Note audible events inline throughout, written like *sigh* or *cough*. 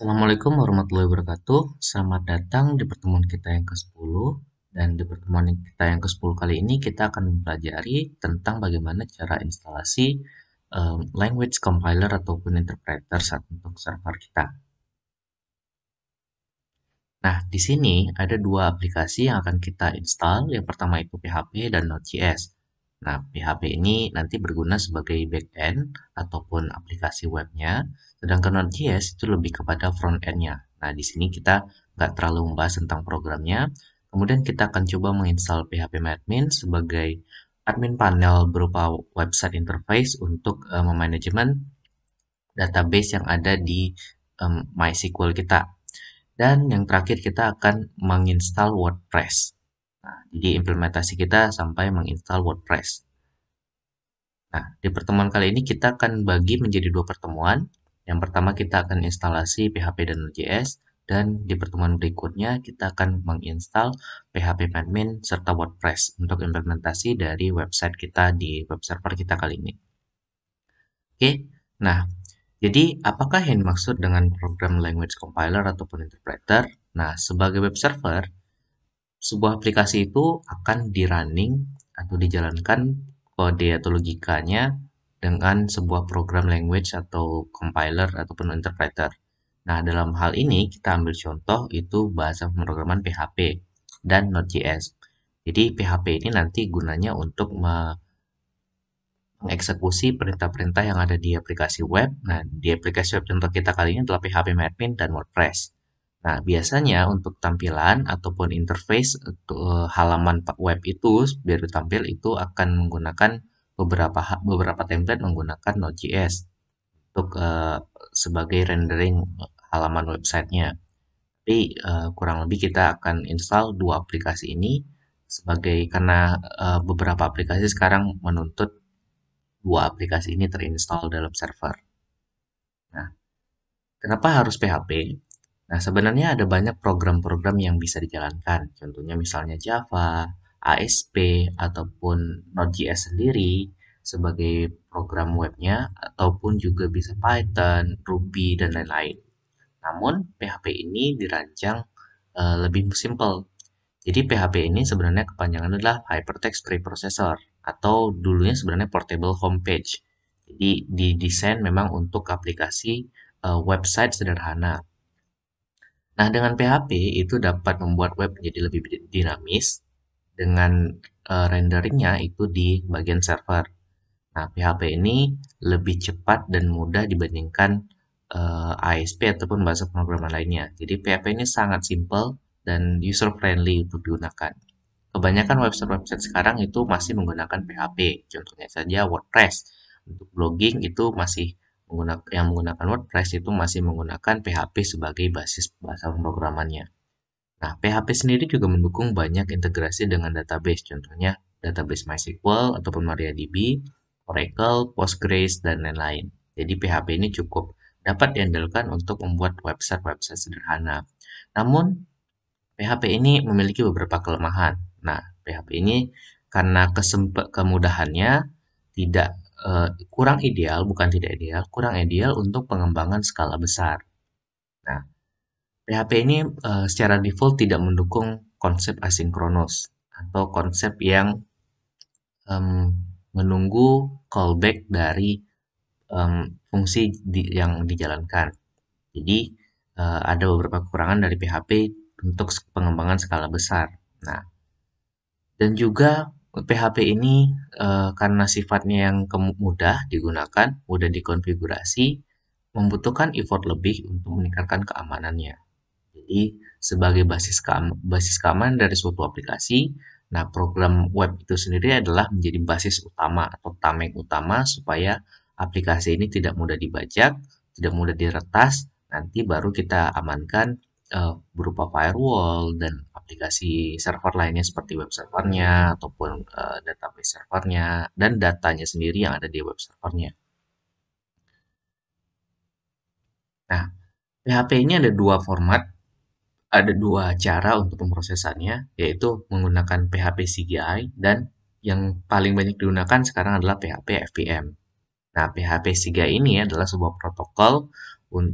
Assalamualaikum warahmatullahi wabarakatuh. Selamat datang di pertemuan kita yang ke-10 dan di pertemuan kita yang ke-10 kali ini kita akan mempelajari tentang bagaimana cara instalasi um, language compiler ataupun interpreter saat untuk server kita. Nah, di sini ada dua aplikasi yang akan kita install. Yang pertama itu PHP dan Node.js. Nah, PHP ini nanti berguna sebagai backend ataupun aplikasi webnya, sedangkan Node.js itu lebih kepada front-endnya. Nah, di sini kita nggak terlalu membahas tentang programnya. Kemudian kita akan coba menginstal PHP admin sebagai admin panel berupa website interface untuk uh, eh, memanajemen database yang ada di um, MySQL kita. Dan yang terakhir kita akan menginstal WordPress. Nah, jadi implementasi kita sampai menginstal WordPress. Nah, di pertemuan kali ini kita akan bagi menjadi dua pertemuan. Yang pertama kita akan instalasi PHP dan Node.js dan di pertemuan berikutnya kita akan menginstal PHP Admin serta WordPress untuk implementasi dari website kita di web server kita kali ini. Oke, nah jadi apakah yang dimaksud dengan program language compiler ataupun interpreter? Nah, sebagai web server, sebuah aplikasi itu akan di running atau dijalankan kode atau logikanya dengan sebuah program language atau compiler ataupun interpreter. Nah, dalam hal ini kita ambil contoh itu bahasa pemrograman PHP dan Node.js. Jadi PHP ini nanti gunanya untuk mengeksekusi perintah-perintah yang ada di aplikasi web. Nah, di aplikasi web contoh kita kali ini adalah PHP Admin dan WordPress. Nah, biasanya untuk tampilan ataupun interface eh, halaman web itu biar ditampil itu akan menggunakan beberapa beberapa template menggunakan Node.js untuk uh, sebagai rendering eh, halaman websitenya. Tapi uh, kurang lebih kita akan install dua aplikasi ini sebagai karena uh, beberapa aplikasi sekarang menuntut dua aplikasi ini terinstall dalam server. Nah, kenapa harus PHP? Nah, sebenarnya ada banyak program-program yang bisa dijalankan. Contohnya misalnya Java, ASP, ataupun Node.js sendiri sebagai program webnya, ataupun juga bisa Python, Ruby, dan lain-lain. Namun, PHP ini dirancang uh, lebih simple. Jadi, PHP ini sebenarnya kepanjangan adalah Hypertext Preprocessor, atau dulunya sebenarnya Portable Homepage. Jadi, didesain memang untuk aplikasi uh, website sederhana Nah, dengan PHP itu dapat membuat web menjadi lebih dinamis dengan uh, renderingnya hmm. itu di bagian server. Nah, PHP ini lebih cepat dan mudah dibandingkan uh, eh, ASP ataupun bahasa pemrograman lainnya. Jadi PHP ini sangat simple dan user friendly untuk digunakan. Kebanyakan website-website sekarang itu masih menggunakan PHP. Contohnya saja WordPress. Untuk blogging itu masih menggunakan yang menggunakan WordPress itu masih menggunakan PHP sebagai basis bahasa pemrogramannya. Nah, PHP sendiri juga mendukung banyak integrasi dengan database, contohnya database MySQL ataupun MariaDB, Oracle, Postgres, dan lain-lain. Jadi PHP ini cukup dapat diandalkan untuk membuat website-website sederhana. Namun, PHP ini memiliki beberapa kelemahan. Nah, PHP ini karena kesempat kemudahannya tidak Eh, kurang ideal, bukan tidak ideal, kurang ideal untuk pengembangan skala besar. Nah, PHP ini uh, secara default tidak mendukung konsep asinkronus atau konsep yang um, menunggu callback dari um, fungsi di, yang dijalankan. Jadi uh, ada beberapa kekurangan dari PHP untuk pengembangan skala besar. Nah, dan juga PHP ini e, karena sifatnya yang mudah digunakan, mudah dikonfigurasi, membutuhkan effort lebih untuk meningkatkan keamanannya. Jadi sebagai basis keam basis keamanan dari suatu aplikasi, nah program web itu sendiri adalah menjadi basis utama atau tameng utama supaya aplikasi ini tidak mudah dibajak, tidak mudah diretas, nanti baru kita amankan uh, berupa firewall dan aplikasi server lainnya seperti web servernya ataupun uh, database servernya dan datanya sendiri yang ada di web servernya. Nah, PHP ini ada dua format, ada dua cara untuk pemrosesannya, yaitu menggunakan PHP CGI dan yang paling banyak digunakan sekarang adalah PHP FPM. Nah, PHP CGI ini adalah sebuah protokol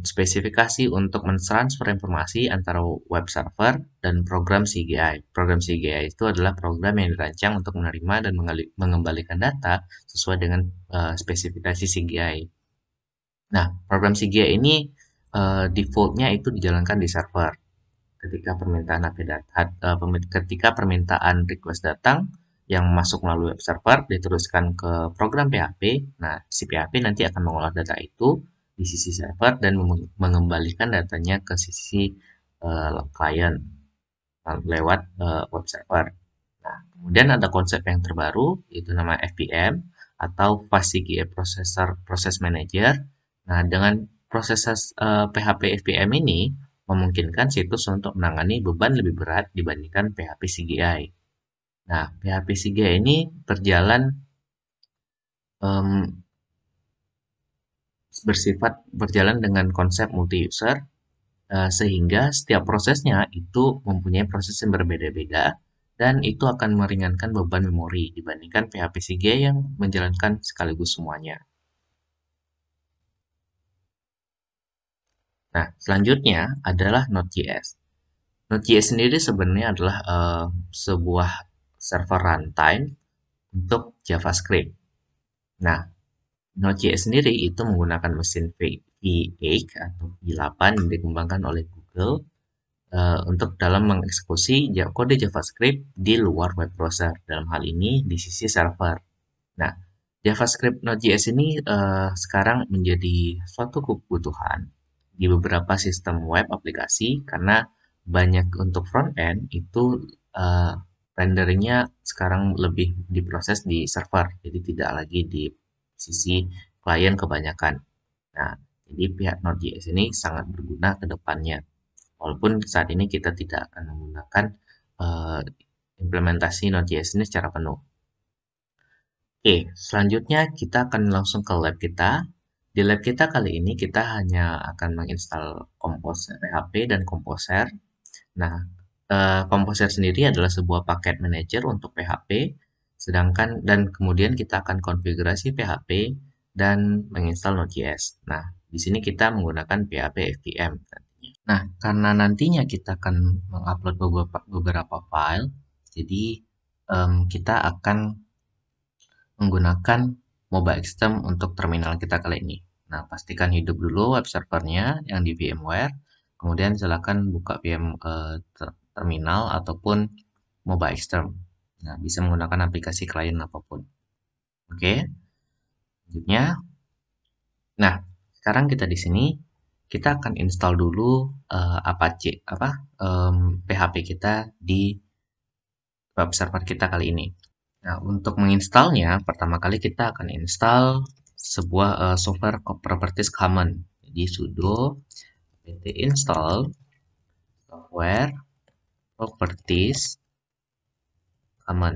spesifikasi untuk mentransfer informasi antara web server dan program CGI. Program CGI itu adalah program yang dirancang untuk menerima dan mengembalikan data sesuai dengan uh, spesifikasi CGI. Nah, program CGI ini uh, defaultnya itu dijalankan di server. Ketika permintaan API data, uh, eh, ketika permintaan request datang yang masuk melalui web server diteruskan ke program PHP. Nah, si PHP nanti akan mengolah data itu di sisi server dan mengembalikan datanya ke sisi uh, client eh, lewat uh, web server. Nah, kemudian ada konsep yang terbaru yaitu nama FPM atau CGI Processor Process Manager. Nah, dengan proses uh, PHP FPM ini memungkinkan situs untuk menangani beban lebih berat dibandingkan PHP CGI. Nah, PHP CGI ini berjalan um, bersifat berjalan dengan konsep multi-user, eh, sehingga setiap prosesnya itu mempunyai proses yang berbeda-beda, dan itu akan meringankan beban memori dibandingkan php PHPCG yang menjalankan sekaligus semuanya. Nah, selanjutnya adalah Node.js. Node.js sendiri sebenarnya adalah uh, sebuah server runtime untuk JavaScript. Nah, Node.js sendiri itu menggunakan mesin V8 atau V8 yang dikembangkan oleh Google uh, untuk dalam mengeksekusi kode JavaScript di luar web browser. Dalam hal ini di sisi server. Nah, JavaScript Node.js ini uh, sekarang menjadi suatu kebutuhan di beberapa sistem web aplikasi karena banyak untuk front end itu uh, rendernya sekarang lebih diproses di server, jadi tidak lagi di sisi klien kebanyakan. Nah, jadi pihak Node.js ini sangat berguna ke depannya. Walaupun saat ini kita tidak akan menggunakan uh, implementasi Node.js ini secara penuh. Oke, selanjutnya kita akan langsung ke lab kita. Di lab kita kali ini kita hanya akan menginstal Composer PHP dan Composer. Nah, eh, Composer sendiri adalah sebuah paket manager untuk PHP Sedangkan dan kemudian kita akan konfigurasi PHP dan menginstal Node.js. Nah, di sini kita menggunakan PHP FPM Nah, karena nantinya kita akan mengupload beberapa, beberapa file, jadi um, kita akan menggunakan mobile system untuk terminal kita kali ini. Nah, pastikan hidup dulu web servernya yang di VMware. Kemudian silakan buka VM eh, terminal ataupun mobile system. Nah, bisa menggunakan aplikasi klien apapun. Oke. Selanjutnya. Nah, sekarang kita di sini kita akan install dulu uh, Apache apa um, PHP kita di web server kita kali ini. Nah, untuk menginstalnya pertama kali kita akan install sebuah uh, software properties common. Jadi sudo pt install software properties common.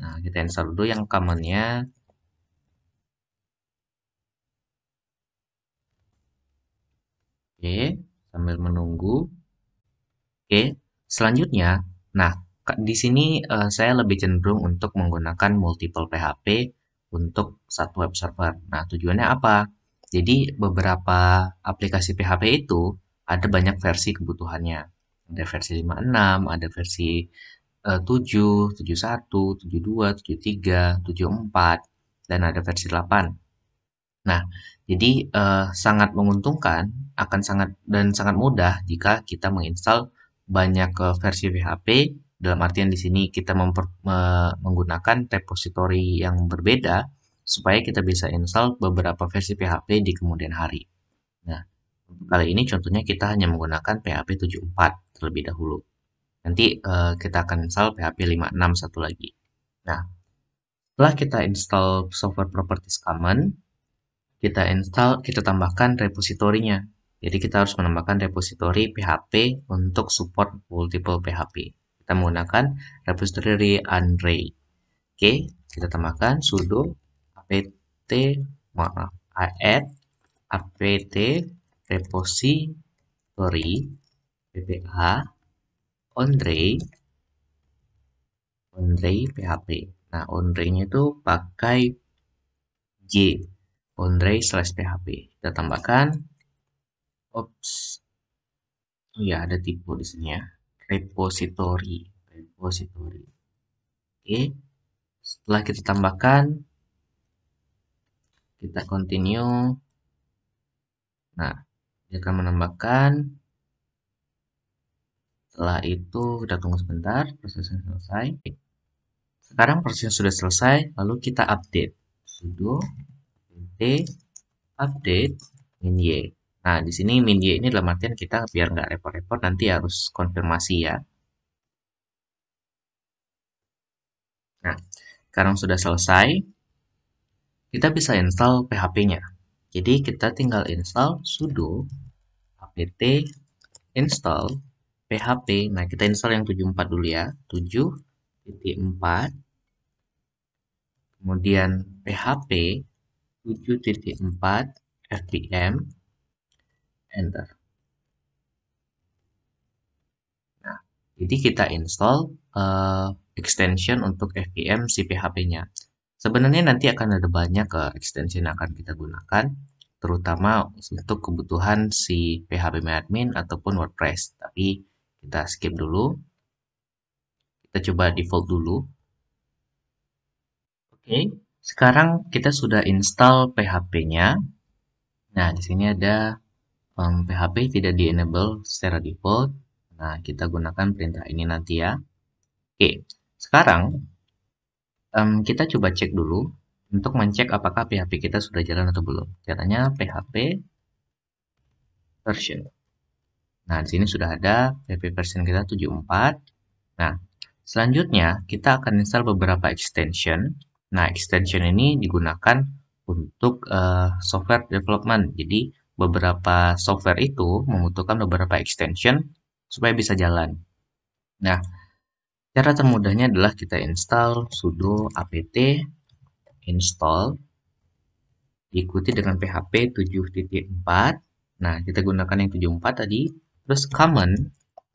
Nah, kita install dulu yang commonnya. Oke, sambil menunggu. Oke, selanjutnya, nah di sini uh, saya lebih cenderung untuk menggunakan multiple PHP untuk satu web server. Nah, tujuannya apa? Jadi beberapa aplikasi PHP itu ada banyak versi kebutuhannya. Ada versi 56, ada versi 7, 71, 72, 73, 74, dan ada versi 8. Nah, jadi eh, sangat menguntungkan akan sangat dan sangat mudah jika kita menginstal banyak eh, versi PHP dalam artian di sini kita memper, me, menggunakan repository yang berbeda supaya kita bisa install beberapa versi PHP di kemudian hari. Nah, kali ini contohnya kita hanya menggunakan PHP 74 terlebih dahulu. Nanti uh, kita akan install PHP 561 lagi. Nah, setelah kita install software properties common, kita install, kita tambahkan repositorinya. Jadi kita harus menambahkan repository PHP untuk support multiple PHP. Kita menggunakan repository Andre. Oke, kita tambahkan sudo apt maaf add apt repository ppa onre onre PHP. Nah, onre nya itu pakai J. onre slash PHP. Kita tambahkan. Ops. Oh ya, ada typo di sini ya. Repository. Repository. Oke. Setelah kita tambahkan, kita continue. Nah, dia akan menambahkan setelah itu kita tunggu sebentar prosesnya selesai sekarang prosesnya sudah selesai lalu kita update sudo pt update min y nah di sini min y ini dalam artian kita biar nggak repot-repot nanti harus konfirmasi ya nah sekarang sudah selesai kita bisa install php-nya jadi kita tinggal install sudo apt install PHP. Nah, kita install yang 74 dulu ya. 7.4 kemudian PHP 7.4 FPM enter. Nah, jadi kita install uh, extension untuk FPM si PHP-nya. Sebenarnya nanti akan ada banyak ke uh, extension yang akan kita gunakan, terutama untuk kebutuhan si PHP admin ataupun WordPress. Tapi kita skip dulu kita coba default dulu oke sekarang kita sudah install PHP nya nah di sini ada um, PHP tidak di enable secara default nah kita gunakan perintah ini nanti ya oke sekarang um, kita coba cek dulu untuk mencek apakah PHP kita sudah jalan atau belum caranya PHP version Nah, di sini sudah ada PP version kita 74. Nah, selanjutnya kita akan install beberapa extension. Nah, extension ini digunakan untuk uh, software development. Jadi, beberapa software itu membutuhkan beberapa extension supaya bisa jalan. Nah, cara termudahnya adalah kita install sudo apt install diikuti dengan php 7.4. Nah, kita gunakan yang 74 tadi Terus common,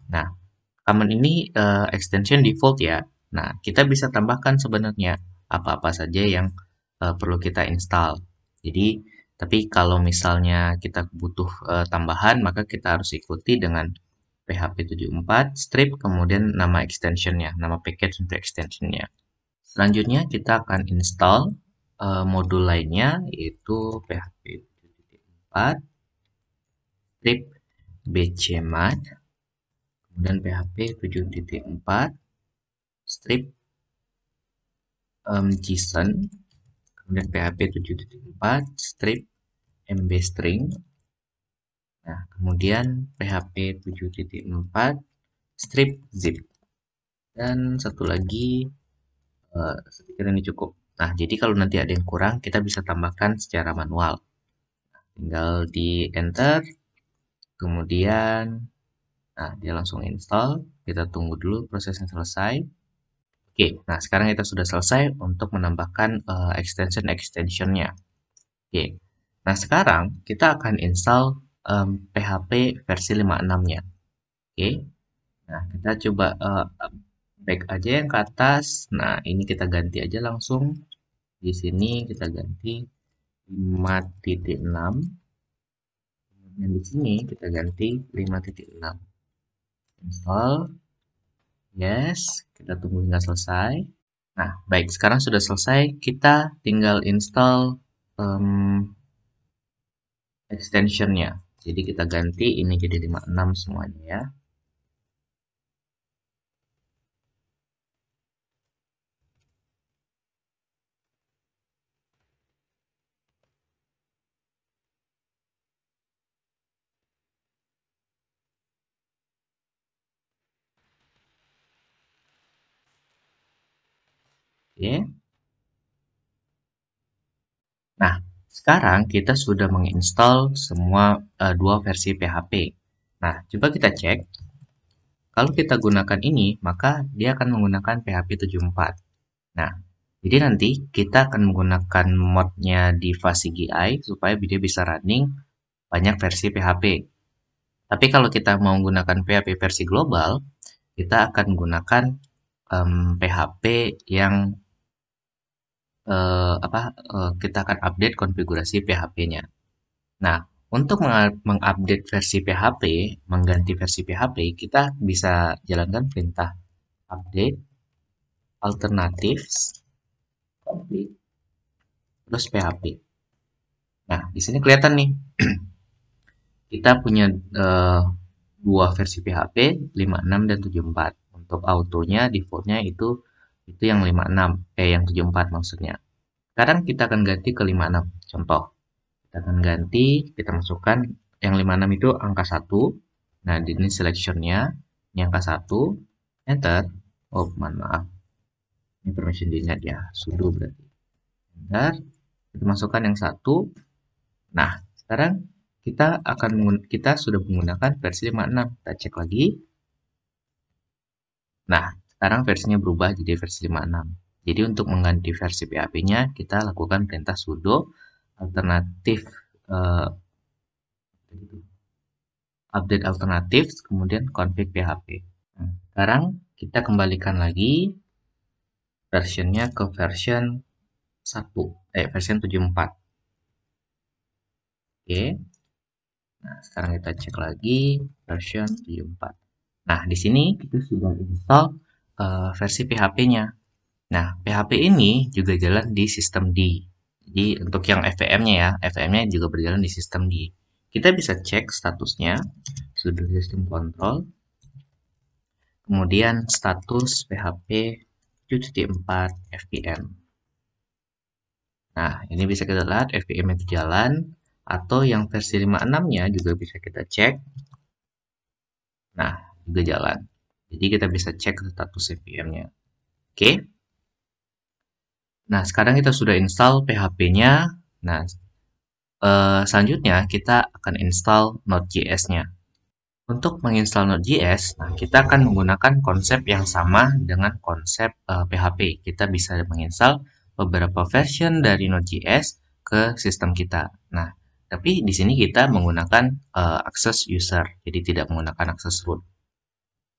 nah common ini uh, extension default ya. Nah kita bisa tambahkan sebenarnya apa-apa saja yang uh, perlu kita install. Jadi tapi kalau misalnya kita butuh uh, tambahan maka kita harus ikuti dengan PHP 74 strip kemudian nama extensionnya, nama package untuk extensionnya. Selanjutnya kita akan install uh, modul lainnya yaitu PHP 74 strip bcmat kemudian php 7.4 strip um, json kemudian php 7.4 strip mb string nah kemudian php 7.4 strip zip dan satu lagi uh, saya ini cukup nah jadi kalau nanti ada yang kurang kita bisa tambahkan secara manual tinggal di enter kemudian nah dia langsung install kita tunggu dulu prosesnya selesai oke nah sekarang kita sudah selesai untuk menambahkan uh, extension extensionnya oke nah sekarang kita akan install um, PHP versi 56 nya oke nah kita coba uh, back aja yang ke atas nah ini kita ganti aja langsung di sini kita ganti 5.6 yang di sini kita ganti 5.6. Install. Yes, kita tunggu hingga selesai. Nah, baik, sekarang sudah selesai. Kita tinggal install um, extensionnya. Jadi kita ganti ini jadi 56 semuanya ya. Oke. Nah, sekarang kita sudah menginstall semua uh, dua versi PHP. Nah, coba kita cek. Kalau kita gunakan ini, maka dia akan menggunakan PHP 74. Nah, jadi nanti kita akan menggunakan modnya di fase GI supaya dia bisa running banyak versi PHP. Tapi kalau kita mau menggunakan PHP versi global, kita akan menggunakan um, mmm, PHP yang uh, apa uh, kita akan update konfigurasi PHP-nya. Nah, untuk mengupdate versi PHP, mengganti versi PHP, kita bisa jalankan perintah update alternatives terus PHP. Nah, di sini kelihatan nih. *clears throat* kita punya uh, dua versi PHP, 56 dan 74. Untuk autonya defaultnya itu itu yang 56, eh yang 74 maksudnya. Sekarang kita akan ganti ke 56. Contoh, kita akan ganti, kita masukkan yang 56 itu angka 1. Nah, ini selectionnya, ini angka 1, enter. Oh, mohon maaf. Ini permission denied ya, sudo berarti. Enter, kita masukkan yang 1. Nah, sekarang kita akan kita sudah menggunakan versi 56. Kita cek lagi. Nah, sekarang versinya berubah jadi versi 56. Jadi untuk mengganti versi PHP-nya, kita lakukan perintah sudo alternatif uh, update alternatif, kemudian config PHP. Nah, sekarang kita kembalikan lagi versionnya ke version 1, eh version 74. Oke. Nah, sekarang kita cek lagi version 74. Nah, di sini kita sudah install uh, versi PHP-nya. Nah, PHP ini juga jalan di sistem D. Jadi untuk yang FVM-nya ya, FVM-nya juga berjalan di sistem D. Kita bisa cek statusnya, sudah sistem kontrol, kemudian status PHP 7.4 FPM. Nah, ini bisa kita lihat FPM itu jalan, atau yang versi 56-nya juga bisa kita cek. Nah, juga jalan. Jadi kita bisa cek status CPM-nya. Oke. Nah, sekarang kita sudah install PHP-nya. Nah, eh, selanjutnya kita akan install Node.js-nya. Untuk menginstal Node.js, nah, kita akan menggunakan konsep yang sama dengan konsep eh, PHP. Kita bisa menginstal beberapa version dari Node.js ke sistem kita. Nah, tapi di sini kita menggunakan eh, akses user, jadi tidak menggunakan access root.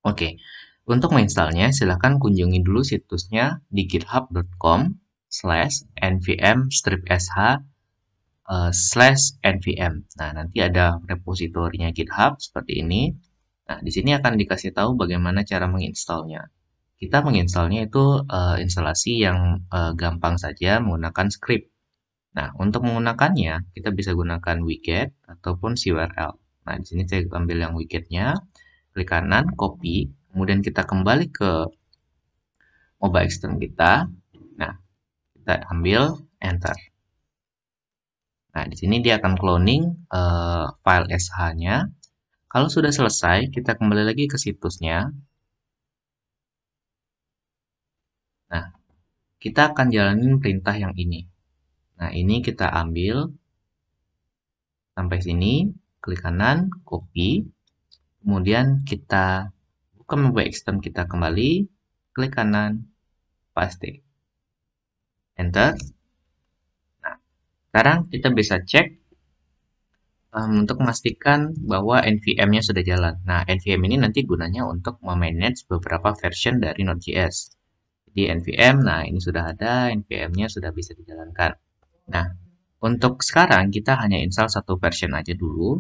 Oke, untuk menginstalnya silahkan kunjungi dulu situsnya di github.com slash nvm strip sh eh, slash nvm. Nah, nanti ada repositorinya GitHub seperti ini. Nah, di sini akan dikasih tahu bagaimana cara menginstalnya. Kita menginstalnya itu uh, instalasi yang uh, gampang saja menggunakan script. Nah, untuk menggunakannya, kita bisa gunakan wget ataupun CURL. Nah, di sini saya ambil yang widgetnya. nya klik kanan, copy, kemudian kita kembali ke mobile extern kita. Nah, kita ambil enter. Nah, di sini dia akan cloning uh, file SH-nya. Kalau sudah selesai, kita kembali lagi ke situsnya. Nah, kita akan jalanin perintah yang ini. Nah, ini kita ambil sampai sini, klik kanan, copy, Kemudian kita buka menu extern kita kembali, klik kanan, paste. Enter. Nah, sekarang kita bisa cek um, untuk memastikan bahwa NVM-nya sudah jalan. Nah, NVM ini nanti gunanya untuk memanage beberapa version dari Node.js. Jadi NVM, nah ini sudah ada, NVM-nya sudah bisa dijalankan. Nah, untuk sekarang kita hanya install satu version aja dulu,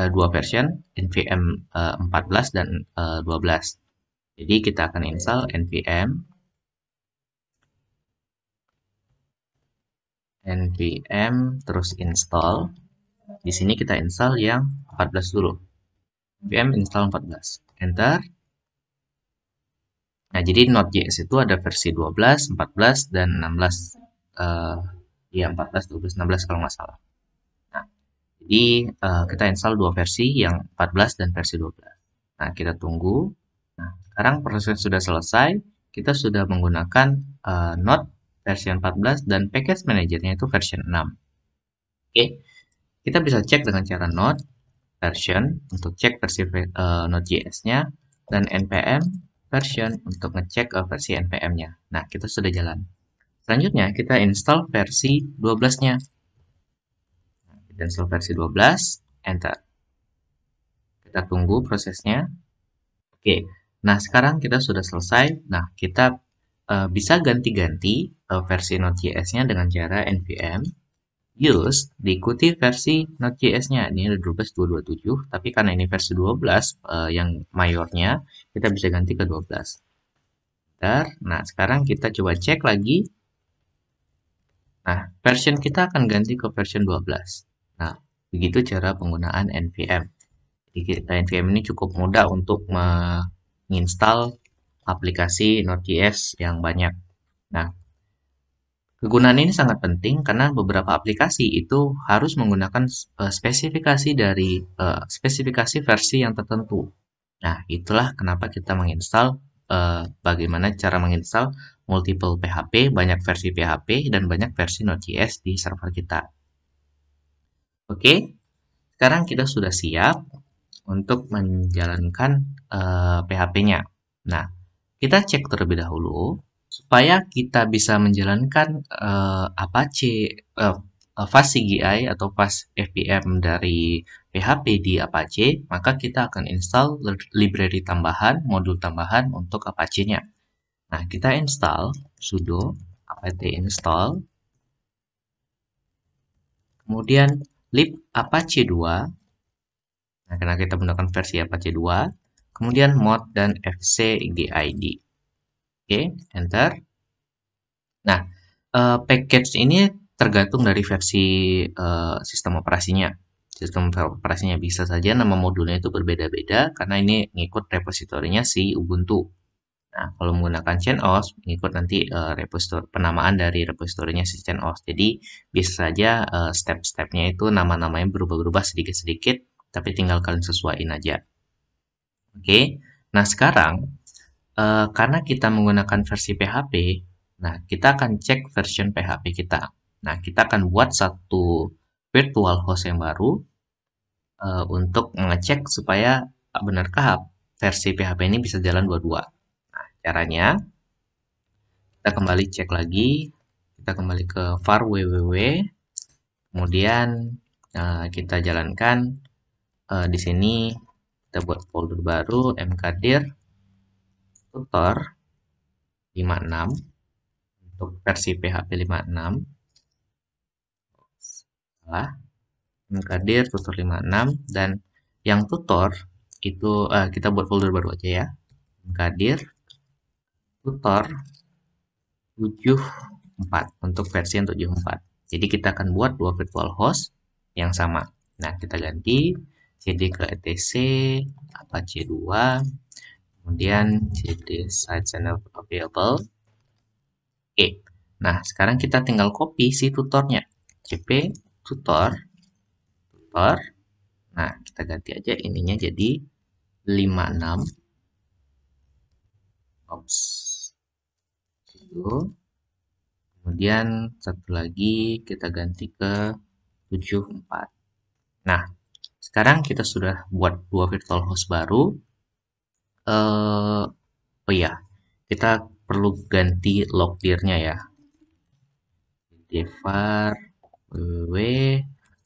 Eh, dua version npm uh, 14 dan uh, eh, 12. Jadi kita akan install npm npm terus install. Di sini kita install yang 14 dulu. npm install 14. Enter. Nah, jadi Node.js itu ada versi 12, 14 dan 16 uh, ya 14, 12, 16 kalau nggak salah. Jadi uh, kita install dua versi yang 14 dan versi 12. Nah, kita tunggu. Nah, sekarang proses sudah selesai. Kita sudah menggunakan uh, Node versi 14 dan package manajernya itu versi 6. Oke. Kita bisa cek dengan cara Node version untuk cek versi uh, eh, Node.js-nya dan npm version untuk ngecek uh, versi npm-nya. Nah, kita sudah jalan. Selanjutnya kita install versi 12-nya cancel versi 12, enter. Kita tunggu prosesnya. Oke, nah sekarang kita sudah selesai. Nah, kita uh, bisa ganti-ganti uh, versi Node.js-nya dengan cara npm use diikuti versi Node.js-nya. Ini ada Drupal 227, tapi karena ini versi 12 uh, eh, yang mayornya, kita bisa ganti ke 12. Bentar. Nah, sekarang kita coba cek lagi. Nah, version kita akan ganti ke version 12. Begitu cara penggunaan NPM. NPM ini cukup mudah untuk menginstal aplikasi Node.js yang banyak. Nah, kegunaan ini sangat penting karena beberapa aplikasi itu harus menggunakan eh, spesifikasi dari uh, spesifikasi versi yang tertentu. Nah, itulah kenapa kita menginstal uh, bagaimana cara menginstal multiple PHP, banyak versi PHP dan banyak versi Node.js di server kita. Oke, sekarang kita sudah siap untuk menjalankan uh, eh, PHP-nya. Nah, kita cek terlebih dahulu supaya kita bisa menjalankan uh, eh, Apache eh, uh, fast CGI atau fast FPM dari PHP di Apache, maka kita akan install library tambahan, modul tambahan untuk Apache-nya. Nah, kita install sudo apt install. Kemudian lib Apache 2 nah, karena kita menggunakan versi Apache 2 kemudian mod dan fcgid oke okay, enter nah uh, package ini tergantung dari versi uh, sistem operasinya sistem operasinya bisa saja nama modulnya itu berbeda-beda karena ini ngikut repositorinya si Ubuntu Nah, kalau menggunakan os mengikut nanti uh, repository penamaan dari repositorinya si os. Jadi bisa saja uh, step-stepnya itu nama-namanya berubah-ubah sedikit-sedikit, tapi tinggal kalian sesuaikan aja. Oke. Okay? Nah, sekarang uh, karena kita menggunakan versi PHP, nah kita akan cek version PHP kita. Nah, kita akan buat satu virtual host yang baru uh, untuk mengecek supaya benarkah versi PHP ini bisa jalan dua-dua caranya. Kita kembali cek lagi, kita kembali ke var www, kemudian uh, kita jalankan uh, di sini kita buat folder baru mkdir tutor 56 untuk versi PHP 56 salah mkdir tutor 56 dan yang tutor itu uh, kita buat folder baru aja ya mkdir tutor 74 untuk versi yang 74. Jadi kita akan buat dua virtual host yang sama. Nah, kita ganti cd ke etc apa c 2 kemudian cd side channel available oke Nah, sekarang kita tinggal copy si tutornya. cp tutor tutor. Nah, kita ganti aja ininya jadi 56 Oops kemudian satu lagi kita ganti ke 74 nah sekarang kita sudah buat dua virtual host baru uh, oh iya kita perlu ganti log dirnya ya devar www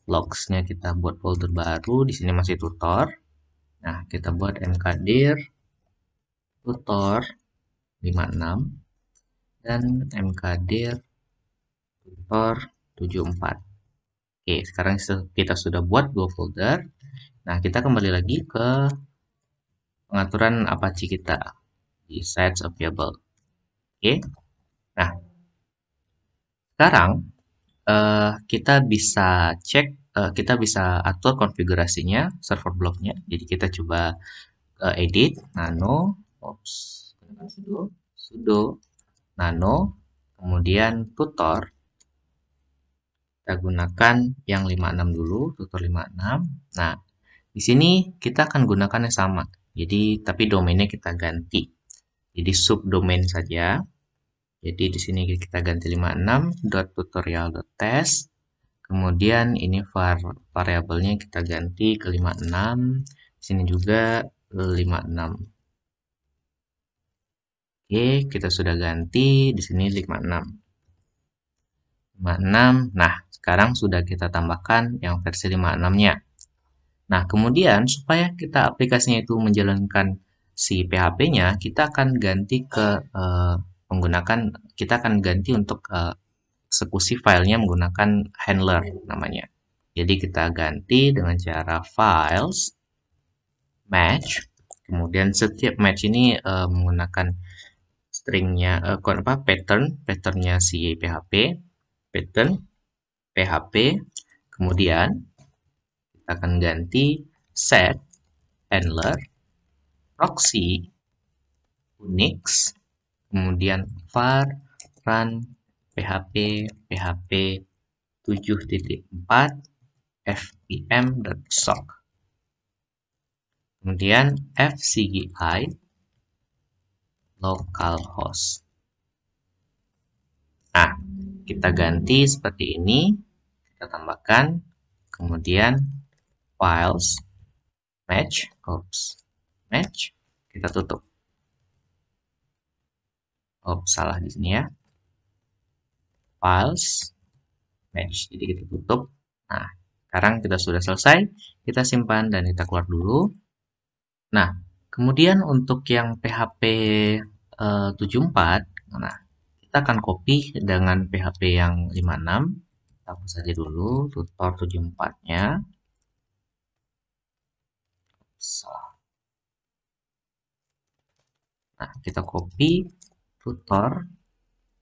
logs kita buat folder baru di sini masih tutor nah kita buat mkdir tutor 56 dan mkdir tutor 74 oke sekarang kita sudah buat dua folder nah kita kembali lagi ke pengaturan Apache kita di sites available oke nah sekarang uh, kita bisa cek uh, kita bisa atur konfigurasinya server blocknya jadi kita coba uh, edit nano ops sudo nano, kemudian tutor. Kita gunakan yang 56 dulu, tutor 56. Nah, di sini kita akan gunakan yang sama. Jadi, tapi domainnya kita ganti. Jadi subdomain saja. Jadi di sini kita ganti 56.tutorial.test. Kemudian ini var variabelnya kita ganti ke 56. Di sini juga 56. Oke, kita sudah ganti di sini 56. 56. Nah, sekarang sudah kita tambahkan yang versi 56-nya. Nah, kemudian supaya kita aplikasinya itu menjalankan si PHP-nya, kita akan ganti ke eh, menggunakan kita akan ganti untuk eh, eksekusi filenya menggunakan handler namanya. Jadi kita ganti dengan cara files match, kemudian setiap match ini eh, menggunakan stringnya uh, eh, kon apa pattern patternnya si PHP pattern PHP kemudian kita akan ganti set handler proxy unix kemudian var run php php 7.4 fpm.sock kemudian fcgi localhost. Nah, kita ganti seperti ini. Kita tambahkan. Kemudian files match, oops, match, kita tutup. Oops, salah di sini ya. Files match. Jadi kita tutup. Nah, sekarang kita sudah selesai. Kita simpan dan kita keluar dulu. Nah, Kemudian untuk yang PHP eh, 74, nah kita akan copy dengan PHP yang 56. Kita hapus saja dulu tutor 74-nya. Nah, kita copy tutor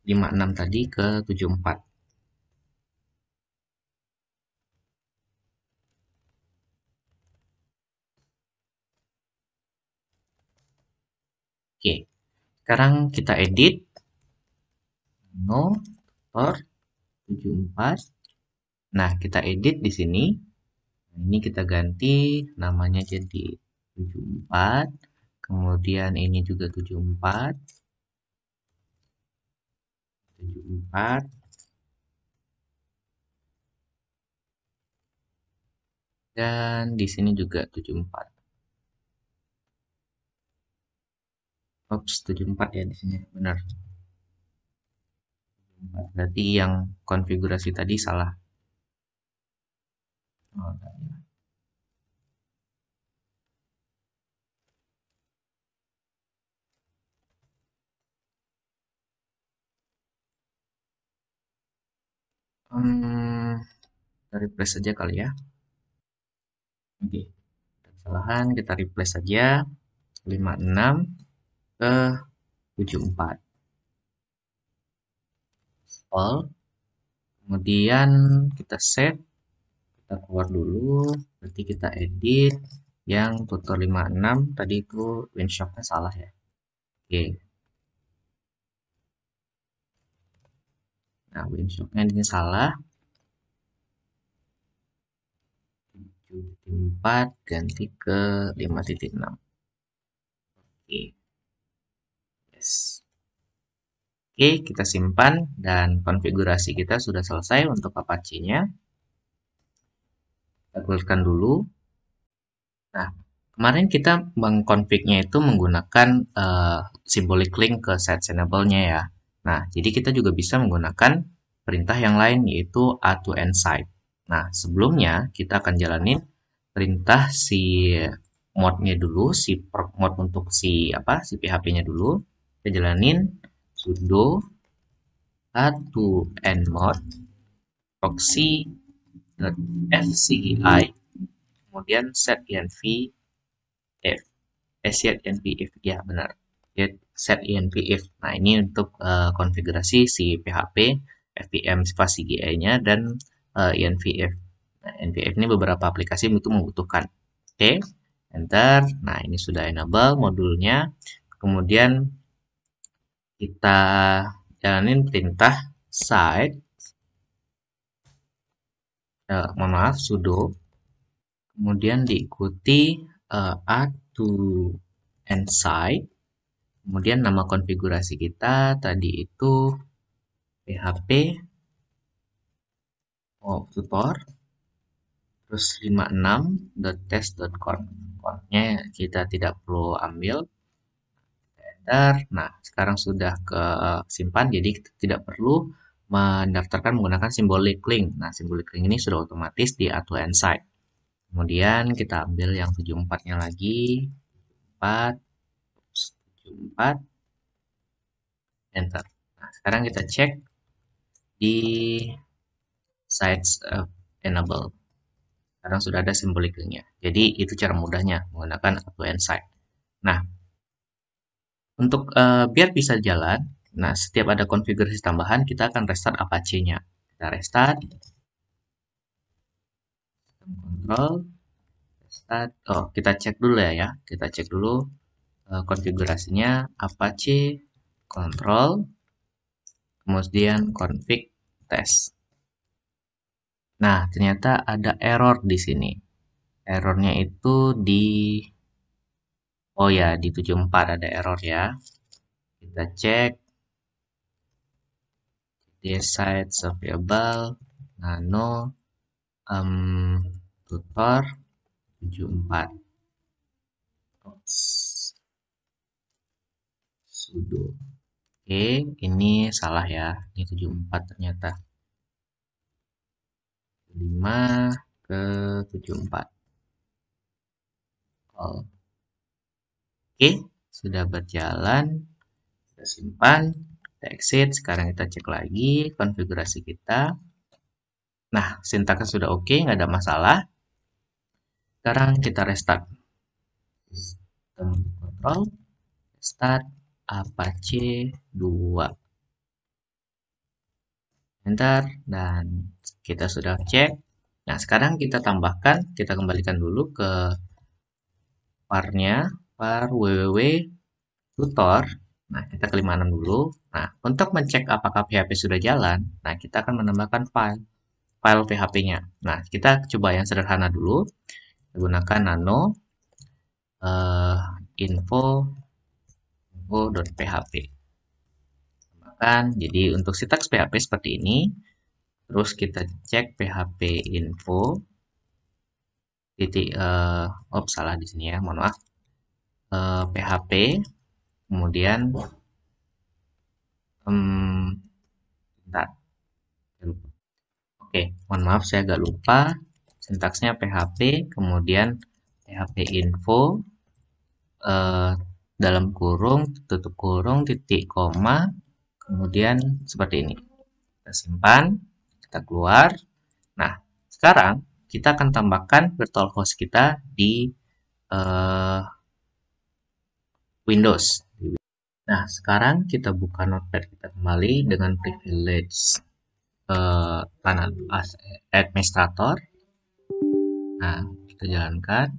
56 tadi ke 74. Sekarang kita edit 0 per 74. Nah, kita edit di sini. Nah, ini kita ganti namanya jadi 74. Kemudian ini juga 74. 74. dan di sini juga 74. Ops, 74 ya di sini, benar. Berarti yang konfigurasi tadi salah. Oh, ya. Hmm, kita replace saja kali ya. Oke, okay. kesalahan kita replace saja 56 ke 74 all kemudian kita set kita keluar dulu nanti kita edit yang tutor 56 tadi itu windshocknya salah ya oke okay. nah windshocknya ini salah 7.4 ganti ke 5.6 oke okay. Oke, kita simpan dan konfigurasi kita sudah selesai untuk Apache-nya. Kita tuliskan dulu. Nah, kemarin kita mengkonfignya itu menggunakan uh, eh, symbolic link ke set enable-nya ya. Nah, jadi kita juga bisa menggunakan perintah yang lain yaitu a to n site. Nah, sebelumnya kita akan jalanin perintah si mode-nya dulu, si mod untuk si apa, si PHP-nya dulu kita jalanin sudo satu nmod proxy fci kemudian set env if eh, set env if ya benar ya, set env if nah ini untuk uh, konfigurasi si php fpm spasi cgi nya dan uh, eh, env if nah, env if ini beberapa aplikasi itu membutuhkan oke okay. enter nah ini sudah enable modulnya kemudian kita jalanin perintah site eh, mohon maaf sudo kemudian diikuti eh, add to and site kemudian nama konfigurasi kita tadi itu php oh, support terus 56.test.conf. nya kita tidak perlu ambil daftar. Nah, sekarang sudah ke simpan, jadi kita tidak perlu mendaftarkan menggunakan simbolik link. Nah, simbolik link ini sudah otomatis di Add insight Kemudian kita ambil yang 74-nya lagi. 4 74 enter. Nah, sekarang kita cek di sites eh, enable. Sekarang sudah ada simbolik linknya. Jadi itu cara mudahnya menggunakan Add insight Nah, untuk uh, biar bisa jalan, nah setiap ada konfigurasi tambahan kita akan restart Apache-nya. Kita restart. Control. Restart. Oh, kita cek dulu ya ya. Kita cek dulu uh, konfigurasinya Apache control kemudian config test. Nah, ternyata ada error di sini. Errornya itu di Oh ya, di 74 ada error ya. Kita cek. Decide available. nano, um, tutor, 74. Oops. Sudo. Oke, ini salah ya. Ini 74 ternyata. 5 ke 74. Oh. Oke, sudah berjalan. Kita simpan, kita exit. Sekarang kita cek lagi konfigurasi kita. Nah, sintaksnya sudah oke, okay, nggak ada masalah. Sekarang kita restart. system control, restart Apache 2 enter dan kita sudah cek nah sekarang kita tambahkan kita kembalikan dulu ke warnya var www tutor. Nah, kita ke dulu. Nah, untuk mencek apakah PHP sudah jalan, nah kita akan menambahkan file file PHP-nya. Nah, kita coba yang sederhana dulu. Gunakan nano uh, info info.php. Tambahkan jadi untuk sintaks PHP seperti ini. Terus kita cek PHP info titik uh, eh, op salah di sini ya, mohon maaf eh, PHP kemudian um, bentar oke mohon maaf saya agak lupa sintaksnya PHP kemudian PHP info eh, dalam kurung tutup kurung titik koma kemudian seperti ini kita simpan kita keluar nah sekarang kita akan tambahkan virtual host kita di eh, Windows. Nah, sekarang kita buka Notepad kita kembali dengan privilege eh, as administrator. Nah, kita jalankan.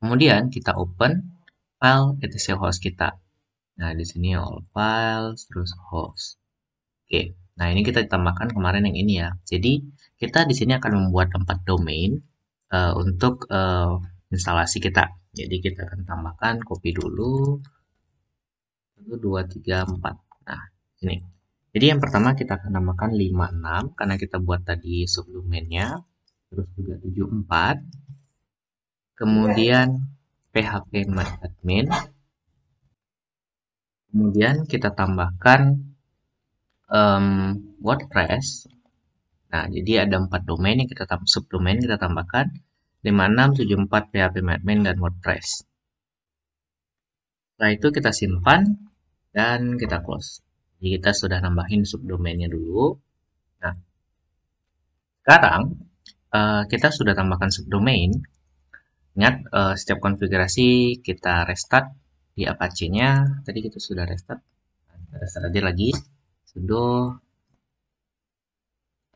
Kemudian kita open file etc host kita. Nah, di sini all files terus host. Oke. Nah, ini kita tambahkan kemarin yang ini ya. Jadi, kita di sini akan membuat empat domain uh, untuk uh, instalasi kita jadi kita akan tambahkan copy dulu 1, 2, 3, 4 nah ini jadi yang pertama kita akan tambahkan 56 karena kita buat tadi sublumennya. terus juga 74 kemudian php admin kemudian kita tambahkan um, wordpress nah jadi ada empat domain yang kita tambah subdomain kita tambahkan 5674 PHP Admin dan WordPress. Setelah itu kita simpan dan kita close. Jadi kita sudah nambahin subdomainnya dulu. Nah, sekarang eh, kita sudah tambahkan subdomain. Ingat eh, setiap konfigurasi kita restart di Apache-nya. Tadi kita sudah restart. Kita restart aja lagi. Sudo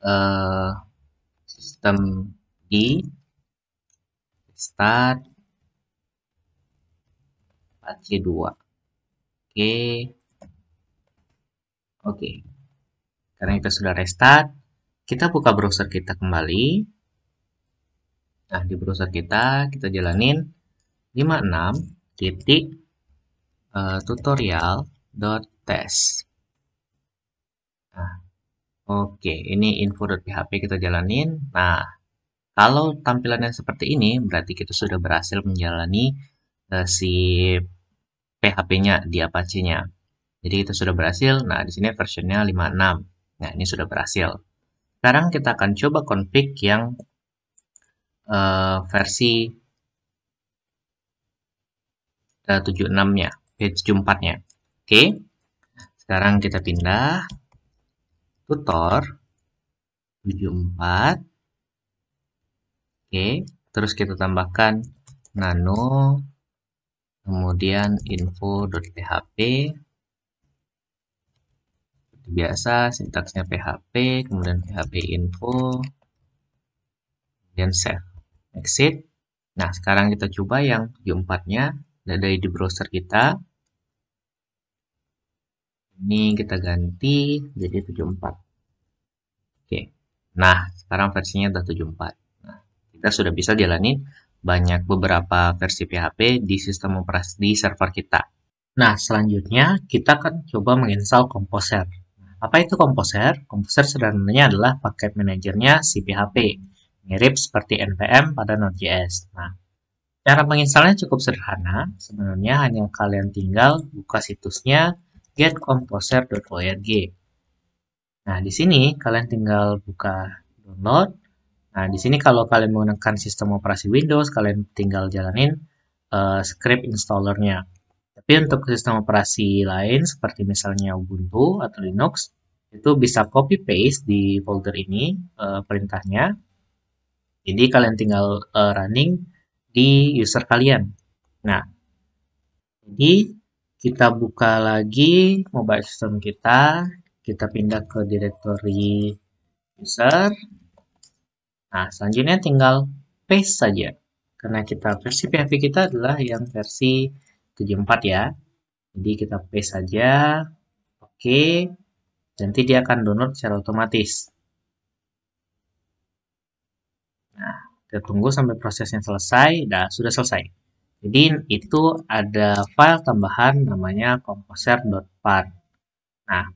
uh, sistem di start c 2 oke oke karena kita sudah restart kita buka browser kita kembali nah di browser kita kita jalanin 56 titik eh, tutorial dot test nah oke okay. ini info.php kita jalanin nah kalau tampilannya seperti ini, berarti kita sudah berhasil menjalani uh, si PHP-nya di Apache-nya. Jadi kita sudah berhasil. Nah, di sini versionnya 56. Nah, ini sudah berhasil. Sekarang kita akan coba config yang uh, versi eh, uh, 76-nya, page 74-nya. Oke. Sekarang kita pindah tutor 74 Oke, terus kita tambahkan nano kemudian info.php php, biasa sintaksnya php kemudian php info kemudian save exit nah sekarang kita coba yang u4 nya dari di browser kita ini kita ganti jadi 74 oke nah sekarang versinya udah 74 kita sudah bisa jalanin banyak beberapa versi PHP di sistem operasi di server kita. Nah, selanjutnya kita akan coba menginstal Composer. Apa itu Composer? Composer sederhananya adalah paket manajernya si PHP, mirip seperti npm pada Node.js. Nah, cara menginstalnya cukup sederhana, sebenarnya hanya kalian tinggal buka situsnya getcomposer.org. Nah, di sini kalian tinggal buka download, Nah, di sini kalau kalian menggunakan sistem operasi Windows, kalian tinggal jalanin uh, script installernya. Tapi untuk sistem operasi lain, seperti misalnya Ubuntu atau Linux, itu bisa copy paste di folder ini uh, perintahnya. Jadi kalian tinggal uh, running di user kalian. Nah, jadi kita buka lagi mobile system kita, kita pindah ke directory user, Nah, selanjutnya tinggal paste saja. Karena kita versi PHP kita adalah yang versi 74 ya. Jadi kita paste saja. Oke. Nanti dia akan download secara otomatis. Nah, kita tunggu sampai prosesnya selesai. Nah, sudah selesai. Jadi itu ada file tambahan namanya composer.par. Nah,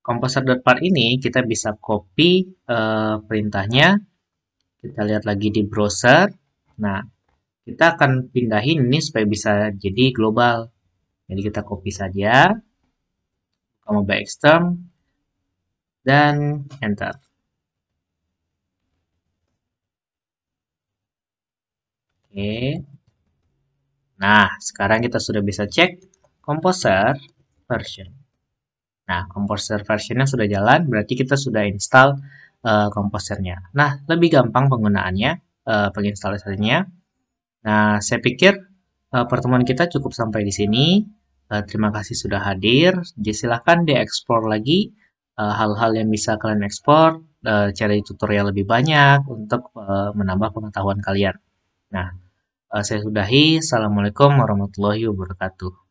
composer.par ini kita bisa copy uh, perintahnya kita lihat lagi di browser. Nah, kita akan pindahin ini supaya bisa jadi global. Jadi kita copy saja. kamu by extern. Dan enter. Oke. Nah, sekarang kita sudah bisa cek Composer version. Nah, Composer versionnya sudah jalan, berarti kita sudah install uh, komposernya. Nah, lebih gampang penggunaannya, uh, penginstalasinya. Nah, saya pikir uh, pertemuan kita cukup sampai di sini. Uh, terima kasih sudah hadir. Jadi silahkan diekspor lagi hal-hal uh, yang bisa kalian ekspor, uh, cari tutorial lebih banyak untuk uh, menambah pengetahuan kalian. Nah, uh, saya sudahi. Assalamualaikum warahmatullahi wabarakatuh.